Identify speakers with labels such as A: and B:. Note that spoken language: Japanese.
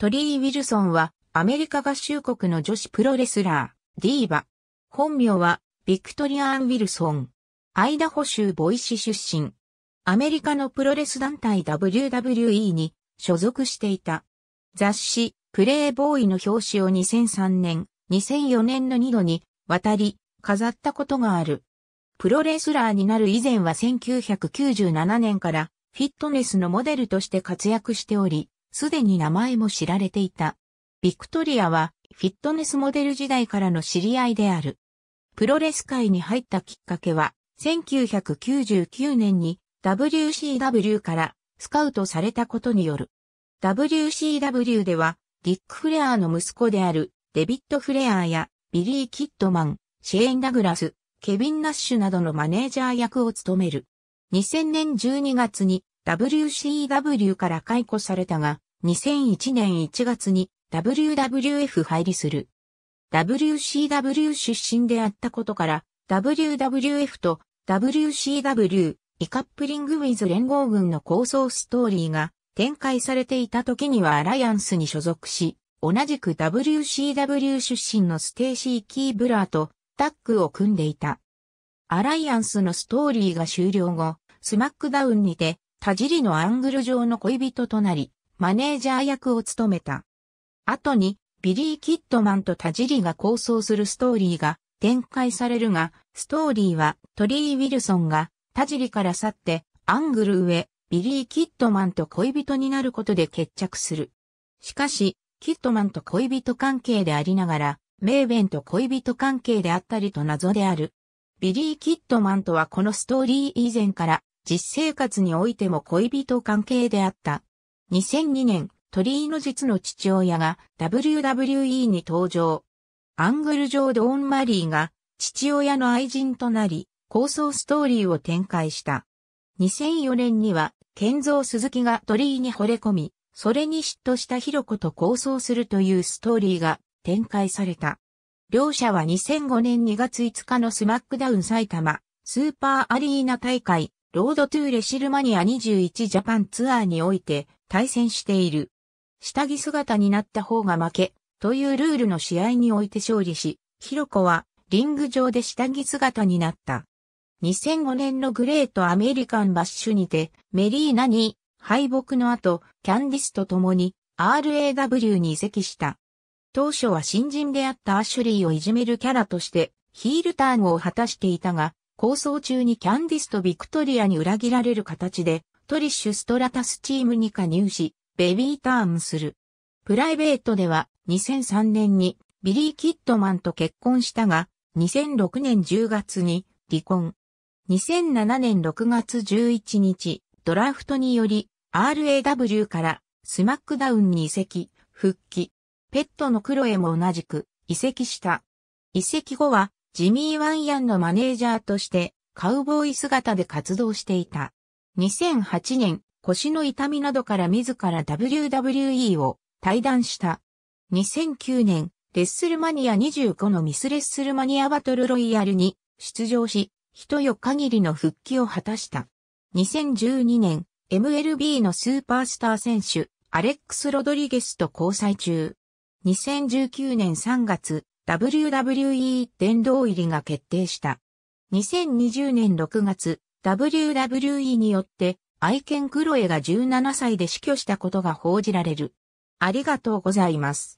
A: トリー・ウィルソンは、アメリカ合衆国の女子プロレスラー、ディーバ。本名は、ビクトリアン・ウィルソン。アイダホ州ボイシ出身。アメリカのプロレス団体 WWE に所属していた。雑誌、プレイボーイの表紙を2003年、2004年の2度に渡り、飾ったことがある。プロレスラーになる以前は1997年からフィットネスのモデルとして活躍しており、すでに名前も知られていた。ビクトリアはフィットネスモデル時代からの知り合いである。プロレス界に入ったきっかけは、1999年に WCW からスカウトされたことによる。WCW では、ディック・フレアーの息子であるデビット・フレアーやビリー・キッドマン、シェーン・ダグラス、ケビン・ナッシュなどのマネージャー役を務める。2000年12月に WCW から解雇されたが、2001年1月に WWF 入りする。WCW 出身であったことから、WWF と WCW イカップリングウィズ連合軍の構想ストーリーが展開されていた時にはアライアンスに所属し、同じく WCW 出身のステーシー・キー・ブラーとタッグを組んでいた。アライアンスのストーリーが終了後、スマックダウンにて田尻のアングル上の恋人となり、マネージャー役を務めた。後に、ビリー・キットマンと田尻が構想するストーリーが展開されるが、ストーリーはトリー・ウィルソンが田尻から去って、アングル上、ビリー・キットマンと恋人になることで決着する。しかし、キットマンと恋人関係でありながら、メーベンと恋人関係であったりと謎である。ビリー・キットマンとはこのストーリー以前から実生活においても恋人関係であった。2002年、鳥居の実の父親が WWE に登場。アングル上ドーン・マリーが父親の愛人となり、構想ストーリーを展開した。2004年には、建造鈴木が鳥居に惚れ込み、それに嫉妬したヒロコと構想するというストーリーが展開された。両者は2005年2月5日のスマックダウン埼玉スーパーアリーナ大会ロードトゥーレシルマニア21ジャパンツアーにおいて対戦している。下着姿になった方が負けというルールの試合において勝利し、ヒロコはリング上で下着姿になった。2005年のグレートアメリカンバッシュにてメリーナに敗北の後、キャンディスと共に RAW に移籍した。当初は新人であったアシュリーをいじめるキャラとしてヒールターンを果たしていたが、構想中にキャンディスとビクトリアに裏切られる形で、トリッシュストラタスチームに加入し、ベビーターンする。プライベートでは2003年にビリー・キッドマンと結婚したが、2006年10月に離婚。2007年6月11日、ドラフトにより RAW からスマックダウンに移籍、復帰。ペットのクロエも同じく移籍した。移籍後はジミー・ワンヤンのマネージャーとしてカウボーイ姿で活動していた。2008年、腰の痛みなどから自ら WWE を退団した。2009年、レッスルマニア25のミスレッスルマニアバトルロイヤルに出場し、一夜限りの復帰を果たした。2012年、MLB のスーパースター選手、アレックス・ロドリゲスと交際中。2019年3月、WWE 殿堂入りが決定した。2020年6月、WWE によって、愛犬クロエが17歳で死去したことが報じられる。ありがとうございます。